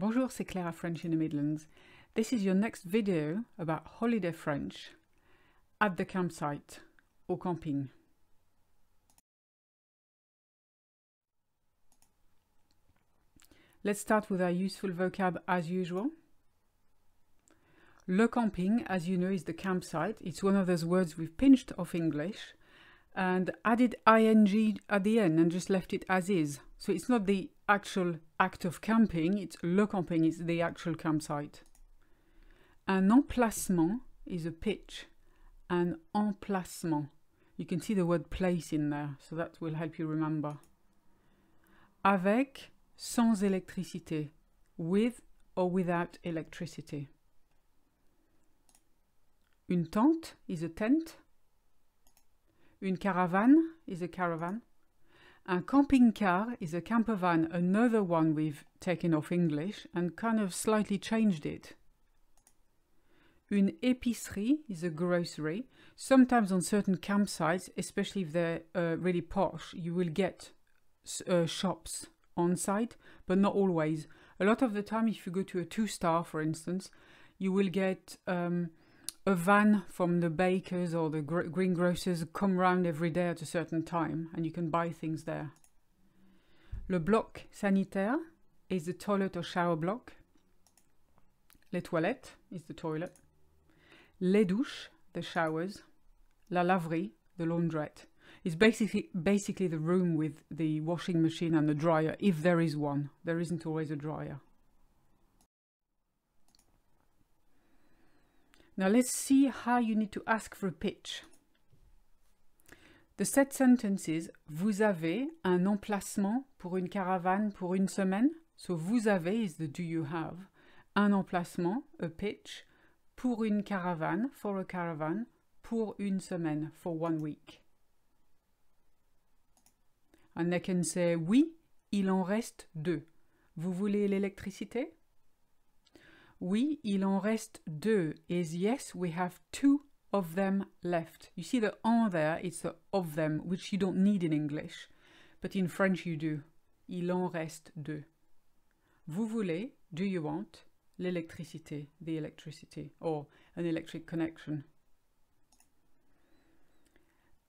Bonjour, c'est Clara French in the Midlands. This is your next video about holiday French at the campsite or camping. Let's start with our useful vocab as usual. Le camping, as you know, is the campsite. It's one of those words we've pinched off English and added ing at the end and just left it as is. So it's not the actual act of camping, it's le camping, it's the actual campsite. Un emplacement is a pitch. An emplacement. You can see the word place in there, so that will help you remember. Avec, sans électricité. With or without electricity. Une tente is a tent. Une caravane is a caravan. A camping car is a camper van, another one we've taken off English and kind of slightly changed it. Une épicerie is a grocery. Sometimes on certain campsites, especially if they're uh, really posh, you will get uh, shops on site, but not always. A lot of the time, if you go to a two-star, for instance, you will get um, a van from the bakers or the gr greengrocers come round every day at a certain time and you can buy things there. Le bloc sanitaire is the toilet or shower block. Les toilettes is the toilet. Les douches, the showers. La laverie, the laundrette. It's basically, basically the room with the washing machine and the dryer, if there is one. There isn't always a dryer. Now let's see how you need to ask for a pitch. The set sentence is Vous avez un emplacement pour une caravane pour une semaine? So vous avez is the do you have. Un emplacement, a pitch, pour une caravane, for a caravan, pour une semaine, for one week. And I can say Oui, il en reste deux. Vous voulez l'électricité? Oui, il en reste deux. Is yes, we have two of them left. You see the en there, it's the of them, which you don't need in English, but in French you do. Il en reste deux. Vous voulez, do you want, l'électricité, the electricity, or an electric connection.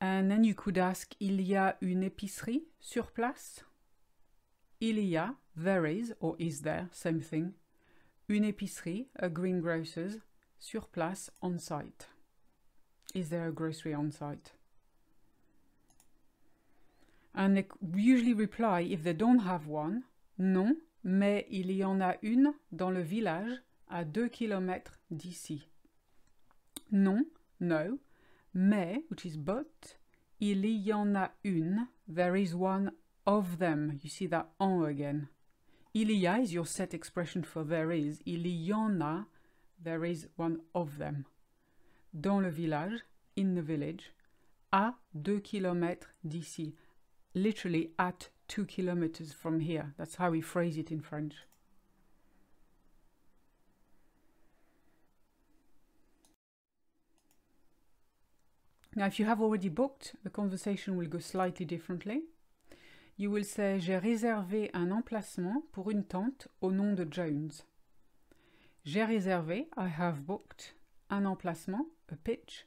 And then you could ask, il y a une épicerie sur place? Il y a, there is, or is there, same thing, Une épicerie, a euh, greengrocer's, sur place, on-site. Is there a grocery on-site? And they usually reply if they don't have one, non, mais il y en a une dans le village à deux km d'ici. Non, no, mais, which is but, il y en a une, there is one of them. You see that on again. Ilia is your set expression for there is. Il y en a, there is one of them. Dans le village, in the village. À deux kilomètres d'ici. Literally at 2 kilometers from here. That's how we phrase it in French. Now, if you have already booked, the conversation will go slightly differently. You will say J'ai réservé un emplacement pour une tente au nom de Jones. J'ai réservé, I have booked, un emplacement, a pitch,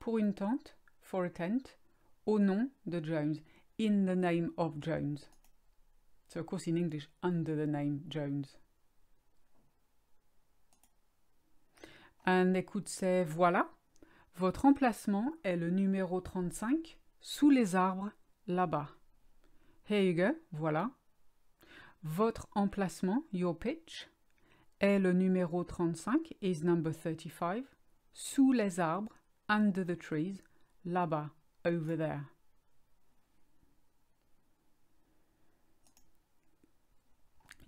pour une tente, for a tent, au nom de Jones, in the name of Jones. So of course in English, under the name Jones. they could say, voilà, votre emplacement est le numéro 35, sous les arbres, là-bas go, voilà. Votre emplacement, your pitch, est le numéro 35, is number 35, sous les arbres, under the trees, là-bas, over there.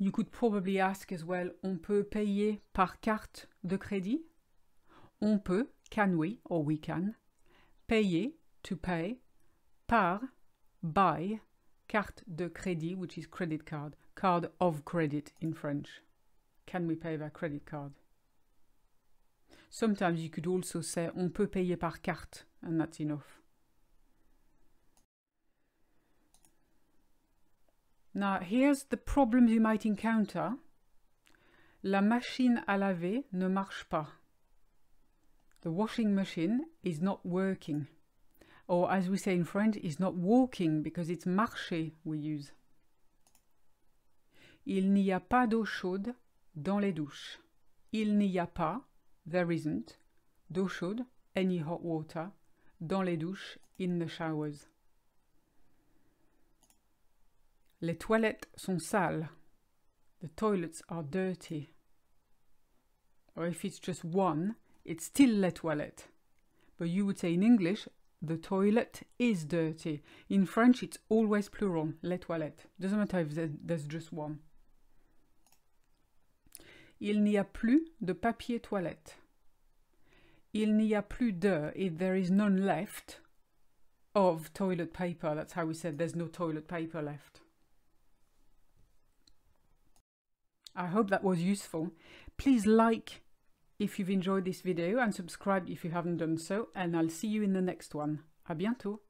You could probably ask as well, on peut payer par carte de crédit? On peut, can we, or we can, payer, to pay, par, by, carte de crédit, which is credit card, card of credit in French. Can we pay by credit card? Sometimes you could also say on peut payer par carte, and that's enough. Now, here's the problems you might encounter. La machine à laver ne marche pas. The washing machine is not working or as we say in French, it's not walking because it's marcher we use. Il n'y a pas d'eau chaude dans les douches. Il n'y a pas, there isn't, d'eau chaude, any hot water, dans les douches, in the showers. Les toilettes sont sales. The toilets are dirty. Or if it's just one, it's still les toilettes. But you would say in English, the toilet is dirty. In French, it's always plural, les toilettes. Doesn't matter if there's just one. Il n'y a plus de papier toilette. Il n'y a plus de, if there is none left, of toilet paper. That's how we said there's no toilet paper left. I hope that was useful. Please like if you've enjoyed this video and subscribe if you haven't done so and I'll see you in the next one. À bientôt!